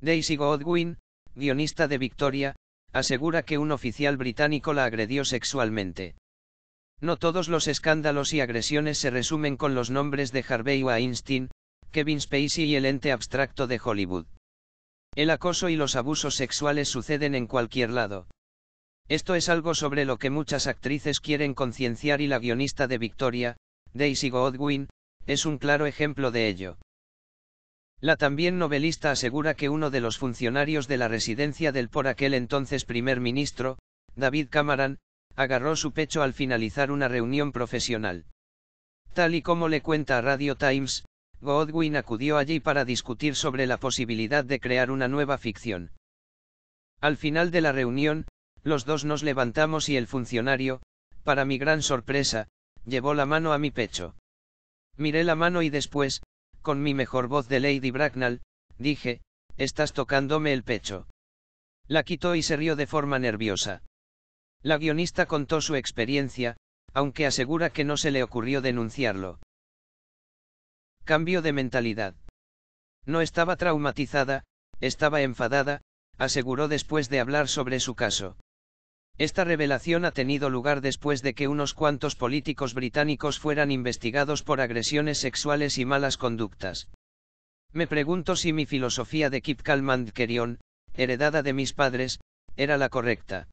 Daisy Godwin, guionista de Victoria, asegura que un oficial británico la agredió sexualmente. No todos los escándalos y agresiones se resumen con los nombres de Harvey Weinstein, Kevin Spacey y el ente abstracto de Hollywood. El acoso y los abusos sexuales suceden en cualquier lado. Esto es algo sobre lo que muchas actrices quieren concienciar y la guionista de Victoria, Daisy Godwin, es un claro ejemplo de ello. La también novelista asegura que uno de los funcionarios de la residencia del por aquel entonces primer ministro, David Cameron, agarró su pecho al finalizar una reunión profesional. Tal y como le cuenta a Radio Times, Godwin acudió allí para discutir sobre la posibilidad de crear una nueva ficción. Al final de la reunión, los dos nos levantamos y el funcionario, para mi gran sorpresa, llevó la mano a mi pecho. Miré la mano y después, con mi mejor voz de Lady Bracknell, dije, estás tocándome el pecho. La quitó y se rió de forma nerviosa. La guionista contó su experiencia, aunque asegura que no se le ocurrió denunciarlo. Cambio de mentalidad. No estaba traumatizada, estaba enfadada, aseguró después de hablar sobre su caso. Esta revelación ha tenido lugar después de que unos cuantos políticos británicos fueran investigados por agresiones sexuales y malas conductas. Me pregunto si mi filosofía de Kip Kalman Kerion, heredada de mis padres, era la correcta.